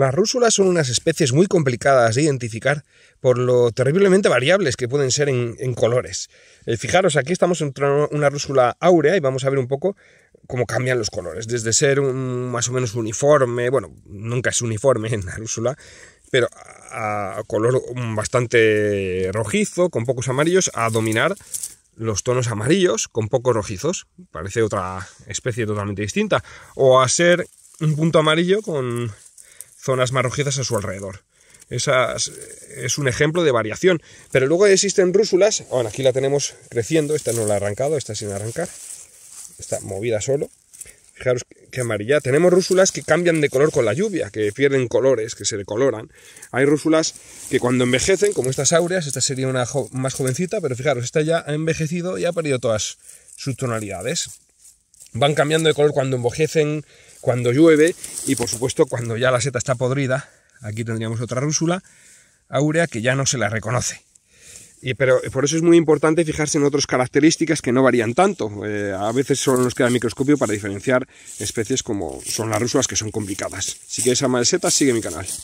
Las rúsulas son unas especies muy complicadas de identificar por lo terriblemente variables que pueden ser en, colores. Eh, fijaros, aquí estamos en una rúsula áurea y vamos a ver un poco cómo cambian los colores, desde ser más o menos uniforme, bueno, nunca es uniforme en la rúsula, pero a color bastante rojizo, con pocos amarillos, a dominar los tonos amarillos con pocos rojizos, parece otra especie totalmente distinta, o a ser un punto amarillo con zonas más rojizas a su alrededor. Esa es un ejemplo de variación. Pero luego existen rúsulas. Bueno, aquí la tenemos creciendo. Esta no la ha arrancado, esta sin arrancar. Está movida solo. Fijaros que amarilla. Tenemos rúsulas que cambian de color con la lluvia, que pierden colores, que se decoloran. Hay rúsulas que cuando envejecen, como estas áureas, esta sería una más jovencita, pero fijaros, esta ya ha envejecido y ha perdido todas sus tonalidades van cambiando de color cuando envejecen, cuando llueve y por supuesto cuando ya la seta está podrida. Aquí tendríamos otra rúsula áurea que ya no se la reconoce. Y, pero eh, por eso es muy importante fijarse en otras características que no varían tanto. Eh, a veces solo nos queda el microscopio para diferenciar especies como son las rúsulas que son complicadas. Si quieres amar setas, sigue mi canal.